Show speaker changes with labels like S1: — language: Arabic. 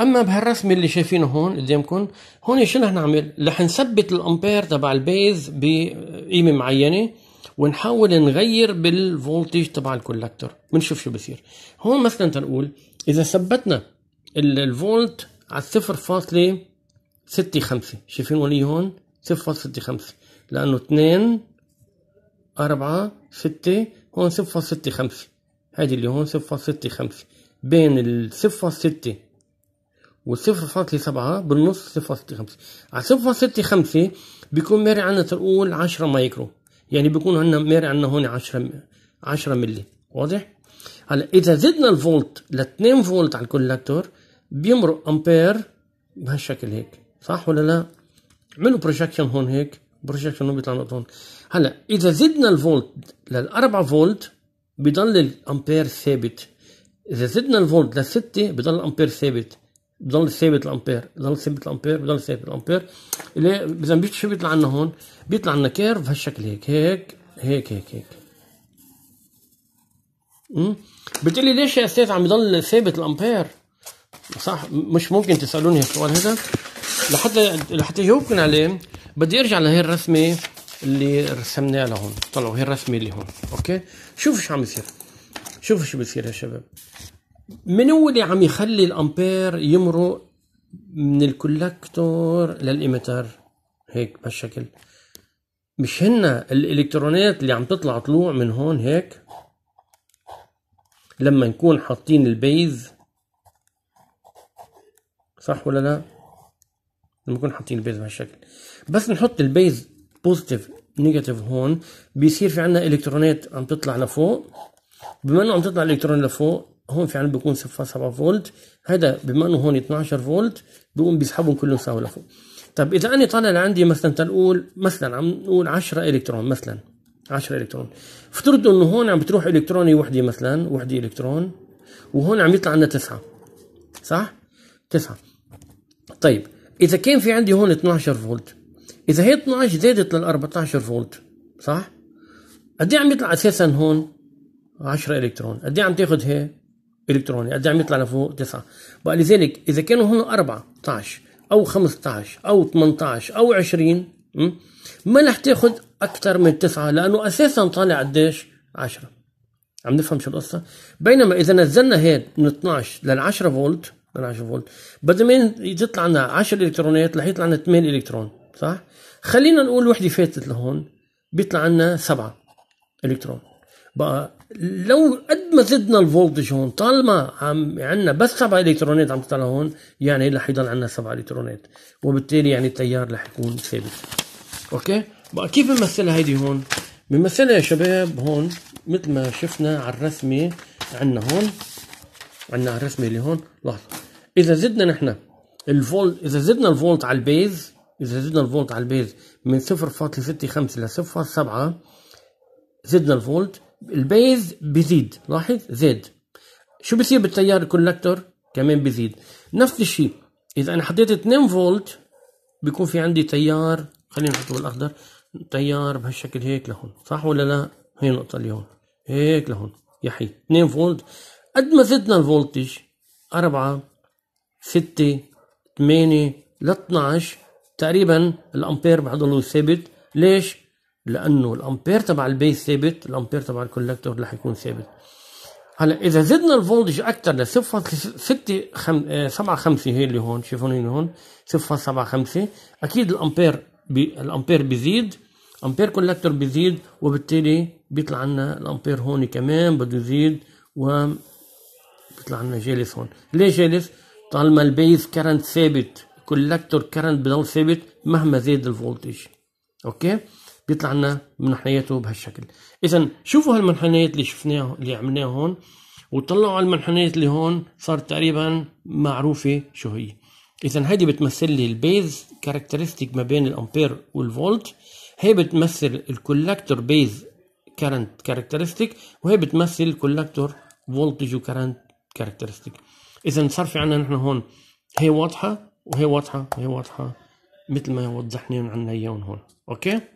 S1: اما بهالرسمه اللي شايفينه هون قدامكم هون شو رح نعمل؟ رح نثبت الامبير تبع البيز بقيمه معينه ونحاول نغير بالفولتج تبع الكولكتر بنشوف شو بصير هون مثلا تنقول اذا ثبتنا الفولت على 0.65 شايفين وين هون 0.65 لانه 2 4 6 هون 0.65 هذه اللي هون 0.65 بين ال و 0.7 بالنص صفر على 0.65 فاصلة بيكون ماري عندنا تقول 10 مايكرو يعني بيكون عندنا ماري عندنا هون 10 10 ملي واضح؟ هلا إذا زدنا الفولت ل 2 فولت على الكولكتور بيمرق أمبير بهالشكل هيك صح ولا لا؟ اعملوا بروجكشن هون هيك بروجكشن هون بيطلع نقطة هون هلا إذا زدنا الفولت لل 4 فولت بضل الأمبير ثابت إذا زدنا الفولت لل 6 بضل الأمبير ثابت بضل ثابت الامبير بضل ثابت الامبير بضل ثابت الامبير اللي اذا شو بيطلع لنا هون بيطلع لنا كيرف هالشكل هيك هيك هيك هيك هيك امم بتقولي ليش يا استاذ عم يضل ثابت الامبير صح مش ممكن تسالوني السؤال هذا لحتى لحتى يجاوبكم عليه بدي ارجع لهي الرسمه اللي رسمناها لهون طلعوا هي الرسمه اللي هون اوكي شوفوا شو عم يصير شوفوا شو بصير يا شباب من هو اللي عم يخلي الامبير يمرق من الكولكتور للإيميتر هيك بهالشكل مش هن الالكترونات اللي عم تطلع طلوع من هون هيك لما نكون حاطين البيز صح ولا لا لما نكون حاطين البيز بهالشكل بس نحط البيز بوزيتيف نيجاتيف هون بيصير في عنا الكترونات عم تطلع لفوق بما انه عم تطلع الالكترون لفوق هون فعلا بيكون 0.7 فولت هذا بما انه هون 12 فولت بيقوم بيسحبهم كلهم سوا لفوق طب اذا انا طالع لعندي مثلا تنقول مثلا عم نقول 10 الكترون مثلا 10 الكترون افترضوا انه هون عم بتروح الكتروني وحده مثلا وحده الكترون وهون عم يطلع عندنا تسعه صح تسعه طيب اذا كان في عندي هون 12 فولت اذا هي 12 زادت لل 14 فولت صح قد إيه عم يطلع اساسا هون 10 الكترون قد إيه عم تاخذ هي الكتروني قد عم يطلع لفوق تسعة بقى لذلك اذا كانوا هن 14 او 15 او 18 او 20 ما رح تاخذ اكثر من تسعة لانه اساسا طالع قديش 10 عم نفهم شو القصه بينما اذا نزلنا هاد من 12 لل 10 فولت من 10 فولت بدل ما يطلع لنا 10 الكترونات رح يطلع لنا 8 الكترون صح خلينا نقول وحده فاتت لهون بيطلع لنا 7 الكترون بقى لو قد ما زدنا الفولتج هون طالما عم عندنا بس سبع الكترونات عم تطلع هون يعني رح يضل عندنا سبع الكترونات وبالتالي يعني التيار رح يكون ثابت اوكي بقى كيف بنمثلها هيدي هون بنمثلها يا شباب هون مثل ما شفنا على الرسمه عندنا هون عندنا على الرسمه اللي هون لحظه اذا زدنا نحن الفولت اذا زدنا الفولت على البيز اذا زدنا الفولت على البيز من 0.65 ل 0.7 زدنا الفولت البيز بيزيد لاحظ زاد شو بصير بالتيار الكولكتور كمان بيزيد نفس الشيء اذا انا حطيت 2 فولت بيكون في عندي تيار خلينا نحطه بالاخضر تيار بهالشكل هيك لهون صح ولا لا هي النقطة اللي هون هيك لهون حي 2 فولت قد ما زدنا الفولتج 4 6 8 ل 12 تقريبا الامبير بضل ثابت ليش لانه الامبير تبع البيس ثابت الامبير تبع الكولكتور رح يكون ثابت هلا اذا زدنا الفولتج اكثر ل 0.75 آه، هي اللي هون شوفون هنا هون 0.75 اكيد الامبير بي الامبير بيزيد امبير كولكتور بيزيد وبالتالي بيطلع لنا الامبير هون كمان بده يزيد و بيطلع لنا جالس هون ليه جالس طالما البيز كرنت ثابت كولكتور كرنت بضل ثابت مهما زاد الفولتج اوكي بيطلع لنا منحنياته بهالشكل اذا شوفوا هالمنحنيات اللي شفناها اللي عملناها هون وطلعوا على المنحنيات اللي هون صارت تقريبا معروفه شو هي اذا هيدي بتمثل لي البيز كاركترستيك ما بين الامبير والفولت هي بتمثل الكولكتور بيز كارنت كاركترستيك وهي بتمثل الكولكتور فولتج وكارنت كاركترستيك اذا صار في عندنا نحن هون هي واضحه وهي واضحه وهي واضحه مثل ما وضحنا عنا اياهم هون اوكي